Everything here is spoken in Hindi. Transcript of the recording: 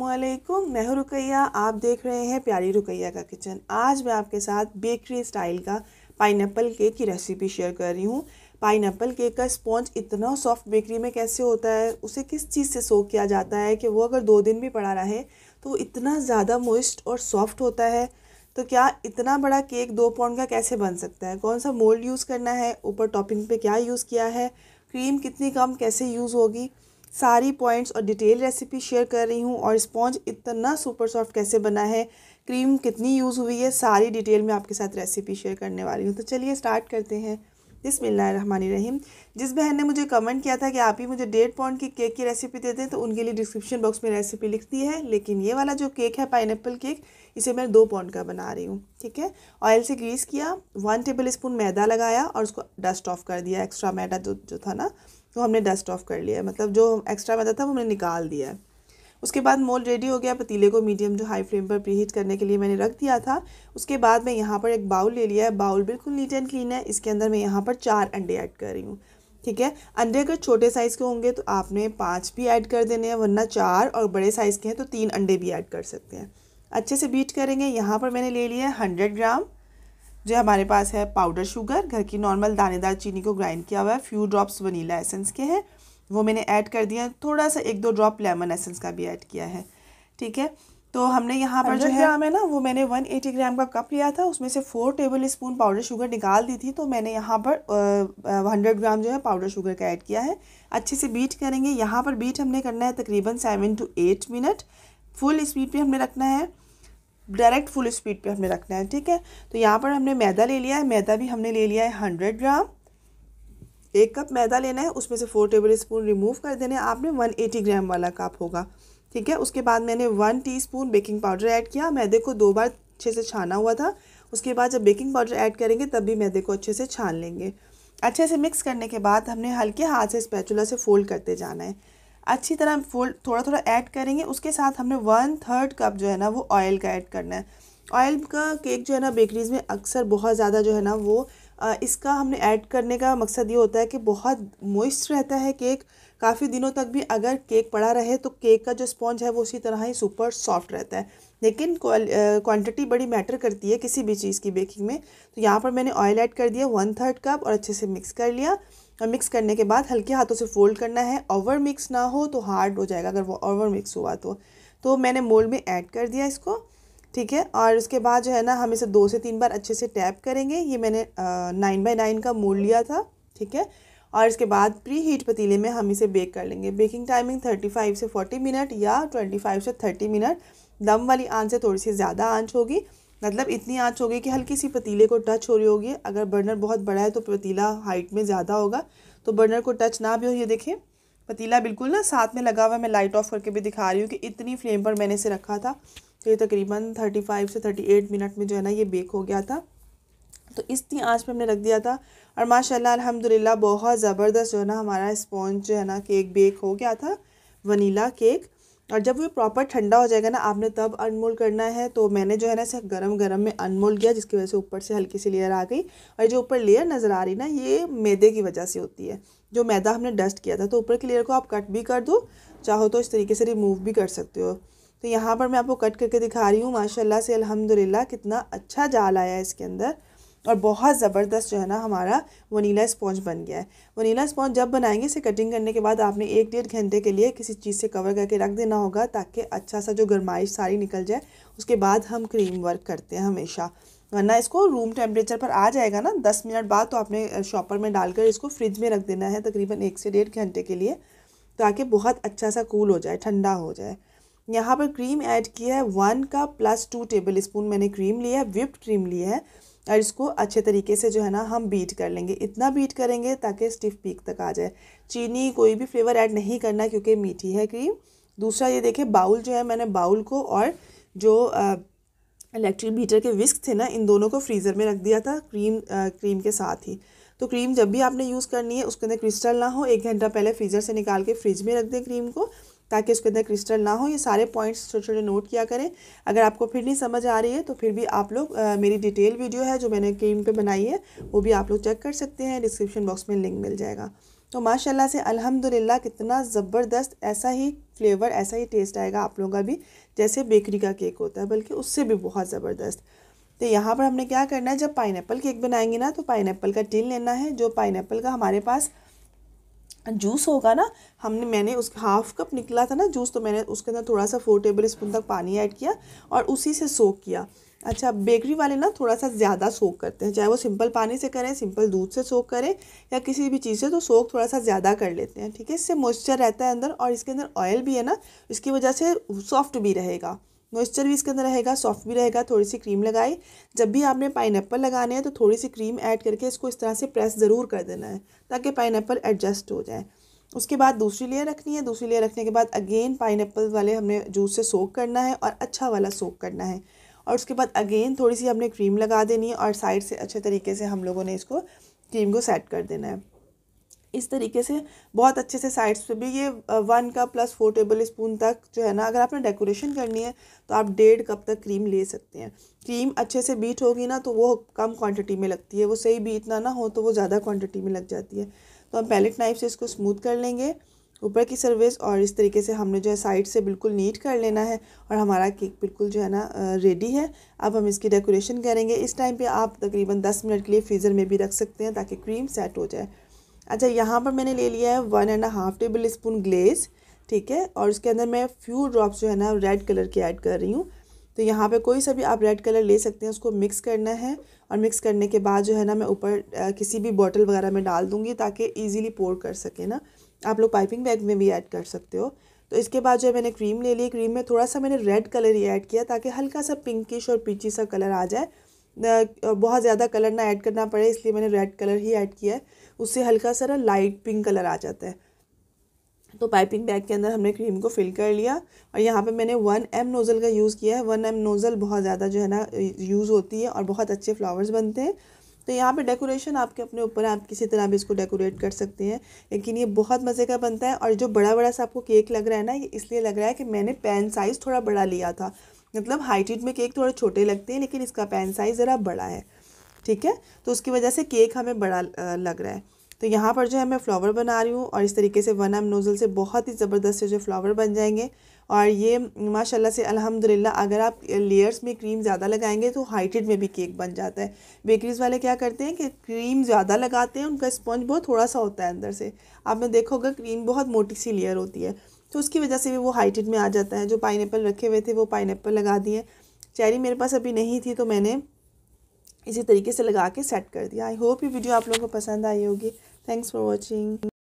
अलमैकम मैं हूँ रुकैया आप देख रहे हैं प्यारी रुकैया का किचन आज मैं आपके साथ बेकरी स्टाइल का पाइनएप्पल केक की रेसिपी शेयर कर रही हूँ पाइनएप्पल केक का स्पॉन्ज इतना सॉफ्ट बेकरी में कैसे होता है उसे किस चीज़ से सोख किया जाता है कि वो अगर दो दिन भी पड़ा रहे तो इतना ज़्यादा मोइस्ट और सॉफ्ट होता है तो क्या इतना बड़ा केक दो पौंड का कैसे बन सकता है कौन सा मोल्ड यूज़ करना है ऊपर टॉपिंग पे क्या यूज़ किया है क्रीम कितनी कम कैसे यूज़ होगी सारी पॉइंट्स और डिटेल रेसिपी शेयर कर रही हूँ और स्पॉन्ज इतना सुपर सॉफ्ट कैसे बना है क्रीम कितनी यूज़ हुई है सारी डिटेल में आपके साथ रेसिपी शेयर करने वाली हूँ तो चलिए स्टार्ट करते हैं रहीम जिस बहन ने मुझे कमेंट किया था कि आप ही मुझे डेढ़ पाउंड की केक की रेसिपी देते हैं तो उनके लिए डिस्क्रिप्शन बॉक्स में रेसिपी लिख दी है लेकिन ये वाला जो केक है पाइन केक इसे मैं दो पाउंड का बना रही हूँ ठीक है ऑयल से ग्रीस किया वन टेबल स्पून मैदा लगाया और उसको डस्ट ऑफ कर दिया एक्स्ट्रा मैदा जो जो था ना वो तो हमने डस्ट ऑफ कर लिया है मतलब जो एक्स्ट्रा मैदा था वो हमने निकाल दिया है उसके बाद मोल रेडी हो गया पतीले को मीडियम जो हाई फ्लेम पर प्रीहीट करने के लिए मैंने रख दिया था उसके बाद मैं यहाँ पर एक बाउल ले लिया है बाउल बिल्कुल नीट एंड क्लीन है इसके अंदर मैं यहाँ पर चार अंडे ऐड कर रही हूँ ठीक है अंडे अगर छोटे साइज़ के होंगे तो आपने पाँच भी ऐड कर देने हैं वरना चार और बड़े साइज़ के हैं तो तीन अंडे भी ऐड कर सकते हैं अच्छे से बीट करेंगे यहाँ पर मैंने ले लिया है हंड्रेड ग्राम जो हमारे पास है पाउडर शुगर घर की नॉर्मल दानेदार चीनी को ग्राइंड किया हुआ है फ्यू ड्रॉप्स वनीला एसेंस के हैं वो मैंने ऐड कर दिया थोड़ा सा एक दो ड्रॉप लेमन एसेंस का भी ऐड किया है ठीक है तो हमने यहाँ पर जो है ग्राम है ना वो मैंने 180 ग्राम का कप लिया था उसमें से four tablespoon powder sugar निकाल दी थी तो मैंने यहाँ पर हंड्रेड ग्राम जो है पाउडर शुगर का ऐड किया है अच्छे से बीट करेंगे यहाँ पर बीट हमने करना है तकरीबन seven to eight minute full speed पर हमने रखना है डायरेक्ट फुल स्पीड पे हमने रखना है ठीक है तो यहाँ पर हमने मैदा ले लिया है मैदा भी हमने ले लिया है हंड्रेड ग्राम एक कप मैदा लेना है उसमें से फोर टेबल स्पून रिमूव कर देना है आपने वन एटी ग्राम वाला कप होगा ठीक है उसके बाद मैंने one spoon baking powder add किया मैदे को दो बार अच्छे से छाना हुआ था उसके बाद जब बेकिंग पाउडर ऐड करेंगे तब भी मैदे को अच्छे से छान लेंगे अच्छे से मिक्स करने के बाद हमने हल्के हाथ से स्पैचुला से फोल्ड करते जाना है अच्छी तरह फोल्ड थोड़ा थोड़ा ऐड करेंगे उसके साथ हमने वन थर्ड कप जो है ना वो ऑयल का ऐड करना है ऑयल का केक जो है ना बेकरीज़ में अक्सर बहुत ज़्यादा जो है ना वो इसका हमने ऐड करने का मकसद ये होता है कि बहुत मोइस्ट रहता है केक काफ़ी दिनों तक भी अगर केक पड़ा रहे तो केक का जो स्पॉन्ज है वो उसी तरह ही सुपर सॉफ्ट रहता है लेकिन क्वांटिटी बड़ी मैटर करती है किसी भी चीज़ की बेकिंग में तो यहाँ पर मैंने ऑयल ऐड कर दिया वन थर्ड कप और अच्छे से मिक्स कर लिया और मिक्स करने के बाद हल्के हाथों से फोल्ड करना है ओवर मिक्स ना हो तो हार्ड हो जाएगा अगर वो ओवर मिक्स हुआ तो तो मैंने मोल्ड में ऐड कर दिया इसको ठीक है और उसके बाद जो है ना हम इसे दो से तीन बार अच्छे से टैप करेंगे ये मैंने नाइन बाई नाइन का मोल्ड लिया था ठीक है और इसके बाद प्री हीट पतीले में हम इसे बेक कर लेंगे बेकिंग टाइमिंग थर्टी फाइव से फोर्टी मिनट या ट्वेंटी फाइव से थर्टी मिनट दम वाली आंच से थोड़ी सी ज़्यादा आंच होगी मतलब इतनी आँच हो गई कि हल्की सी पतीले को टच हो रही होगी अगर बर्नर बहुत बड़ा है तो पतीला हाइट में ज़्यादा होगा तो बर्नर को टच ना भी हो ये देखें पतीला बिल्कुल ना साथ में लगा हुआ मैं लाइट ऑफ करके भी दिखा रही हूँ कि इतनी फ्लेम पर मैंने इसे रखा था तो ये तकरीबन थर्टी फाइव से थर्टी एट मिनट में जो है ना ये बेक हो गया था तो इतनी आँच पर हमने रख दिया था और माशाल्लाह अल्हम्दुलिल्लाह बहुत ज़बरदस्त जो है ना हमारा स्पॉन्ज जो है ना केक बेक हो गया था वनीला केक और जब वो प्रॉपर ठंडा हो जाएगा ना आपने तब अनमोल करना है तो मैंने जो है ना इसे गरम गरम में अनमोल किया जिसकी वजह से ऊपर से हल्की सी लेयर आ गई और जो ऊपर लेयर नज़र आ रही ना ये मैदे की वजह से होती है जो मैदा हमने डस्ट किया था तो ऊपर की लेयर को आप कट भी कर दो चाहो तो इस तरीके से रिमूव भी कर सकते हो तो यहाँ पर मैं आपको कट करके दिखा रही हूँ माशाला से अलहमदिल्ला कितना अच्छा जाल आया है इसके अंदर और बहुत ज़बरदस्त जो है ना हमारा वनीला स्पॉन्ज बन गया है वनीला स्पॉन्ज जब बनाएंगे इसे कटिंग करने के बाद आपने एक डेढ़ घंटे के लिए किसी चीज़ से कवर करके रख देना होगा ताकि अच्छा सा जो गरमाइश सारी निकल जाए उसके बाद हम क्रीम वर्क करते हैं हमेशा वरना इसको रूम टेम्परेचर पर आ जाएगा ना दस मिनट बाद तो आपने शॉपर में डालकर इसको फ्रिज में रख देना है तकरीबन एक से डेढ़ घंटे के लिए ताकि बहुत अच्छा सा कूल हो जाए ठंडा हो जाए यहाँ पर क्रीम ऐड किया है वन का प्लस टू टेबल स्पून मैंने क्रीम लिया है विप्ड क्रीम लिया है और इसको अच्छे तरीके से जो है ना हम बीट कर लेंगे इतना बीट करेंगे ताकि स्टिफ पीक तक आ जाए चीनी कोई भी फ्लेवर ऐड नहीं करना क्योंकि मीठी है क्रीम दूसरा ये देखें बाउल जो है मैंने बाउल को और जो इलेक्ट्रिक बीटर के विस्क थे ना इन दोनों को फ्रीज़र में रख दिया था क्रीम आ, क्रीम के साथ ही तो क्रीम जब भी आपने यूज़ करनी है उसके अंदर क्रिस्टल ना हो एक घंटा पहले फ्रीज़र से निकाल के फ्रिज में रख दें क्रीम को ताकि उसके अंदर क्रिस्टल ना हो ये सारे पॉइंट्स छोटे छोटे नोट किया करें अगर आपको फिर नहीं समझ आ रही है तो फिर भी आप लोग मेरी डिटेल वीडियो है जो मैंने क्रीम पे बनाई है वो भी आप लोग चेक कर सकते हैं डिस्क्रिप्शन बॉक्स में लिंक मिल जाएगा तो माशाल्लाह से अल्हम्दुलिल्लाह कितना ज़बरदस्त ऐसा ही फ्लेवर ऐसा ही टेस्ट आएगा आप लोगों का भी जैसे बेकरी का केक होता है बल्कि उससे भी बहुत ज़बरदस्त तो यहाँ पर हमने क्या करना है जब पाइनएप्पल केक बनाएंगे ना तो पाइनएप्पल का टिल लेना है जो पाइनएप्पल का हमारे पास जूस होगा ना हमने मैंने उस हाफ कप निकला था ना जूस तो मैंने उसके अंदर थोड़ा सा फोर टेबल स्पून तक पानी ऐड किया और उसी से सोक किया अच्छा बेकरी वाले ना थोड़ा सा ज़्यादा सोक करते हैं चाहे वो सिंपल पानी से करें सिंपल दूध से सोक करें या किसी भी चीज़ से तो सोक थोड़ा सा ज़्यादा कर लेते हैं ठीक है इससे मॉइस्चर रहता है अंदर और इसके अंदर ऑयल भी है ना इसकी वजह से सॉफ्ट भी रहेगा मॉइस्चर भी इसके अंदर रहेगा सॉफ्ट भी रहेगा थोड़ी सी क्रीम लगाए जब भी आपने पाइन लगाने हैं तो थोड़ी सी क्रीम ऐड करके इसको इस तरह से प्रेस ज़रूर कर देना है ताकि पाइन एडजस्ट हो जाए उसके बाद दूसरी लेयर रखनी है दूसरी लेयर रखने के बाद अगेन पाइन वाले हमने जूस से सोक करना है और अच्छा वाला सोक करना है और उसके बाद अगेन थोड़ी सी हमने क्रीम लगा देनी है और साइड से अच्छे तरीके से हम लोगों ने इसको क्रीम को सेट कर देना है इस तरीके से बहुत अच्छे से साइड्स पे भी ये वन का प्लस फोर टेबल स्पून तक जो है ना अगर आपने डेकोरेशन करनी है तो आप डेढ़ कप तक क्रीम ले सकते हैं क्रीम अच्छे से बीट होगी ना तो वो कम क्वांटिटी में लगती है वो सही बीट ना ना हो तो वो ज़्यादा क्वांटिटी में लग जाती है तो हम पैलेट नाइफ से इसको स्मूथ कर लेंगे ऊपर की सर्विस और इस तरीके से हमने जो है साइड से बिल्कुल नीट कर लेना है और हमारा केक बिल्कुल जो है ना रेडी है अब हम इसकी डेकोरेशन करेंगे इस टाइम पे आप तकरीबन 10 मिनट के लिए फ्रीज़र में भी रख सकते हैं ताकि क्रीम सेट हो जाए अच्छा यहाँ पर मैंने ले लिया है one and half tablespoon glaze ठीक है और उसके अंदर मैं फ्यू ड्रॉप्स जो है ना रेड कलर के ऐड कर रही हूँ तो यहाँ पे कोई सा भी आप रेड कलर ले सकते हैं उसको मिक्स करना है और मिक्स करने के बाद जो है ना मैं ऊपर किसी भी बॉटल वगैरह में डाल दूँगी ताकि ईजिली पोर कर सके ना आप लोग पाइपिंग बैग में भी ऐड कर सकते हो तो इसके बाद जो है मैंने क्रीम ले ली क्रीम में थोड़ा सा मैंने रेड कलर ही ऐड किया ताकि हल्का सा पिंकिश और पीची सा कलर आ जाए बहुत ज़्यादा कलर ना ऐड करना पड़े इसलिए मैंने रेड कलर ही ऐड किया है उससे हल्का सारा लाइट पिंक कलर आ जाता है तो पाइपिंग बैग के अंदर हमने क्रीम को फिल कर लिया और यहाँ पे मैंने वन एम नोज़ल का यूज़ किया है वन एम नोज़ल बहुत ज़्यादा जो है ना यूज़ होती है और बहुत अच्छे फ्लावर्स बनते हैं तो यहाँ पे डेकोरेशन आपके अपने ऊपर आप किसी तरह भी इसको डेकोरेट कर सकते हैं लेकिन ये बहुत मज़े का बनता है और जो बड़ा बड़ा सा आपको केक लग रहा है ना ये इसलिए लग रहा है कि मैंने पैन साइज़ थोड़ा बड़ा लिया था मतलब हाइटिट में केक थोड़े छोटे लगते हैं लेकिन इसका पैन साइज़ ज़रा बड़ा है ठीक है तो उसकी वजह से केक हमें बड़ा लग रहा है तो यहाँ पर जो है मैं फ्लावर बना रही हूँ और इस तरीके से वन एम नोज़ल से बहुत ही ज़बरदस्त से जो फ्लावर बन जाएंगे और ये माशाल्लाह से अल्हम्दुलिल्लाह अगर आप लेयर्स में क्रीम ज़्यादा लगाएंगे तो हाइटेड में भी केक बन जाता है बेकरीज़ वाले क्या करते हैं कि क्रीम ज़्यादा लगाते हैं उनका स्पॉन्ज बहुत थोड़ा सा होता है अंदर से आपने देखोगा क्रीम बहुत मोटी सी लेयर होती है तो उसकी वजह से भी वो हाइटेड में आ जाता है जो पाइन रखे हुए थे वो पाइन लगा दिए चेरी मेरे पास अभी नहीं थी तो मैंने इसी तरीके से लगा के सेट कर दिया आई होप ये वीडियो आप लोगों को पसंद आई होगी थैंक्स फॉर वॉचिंग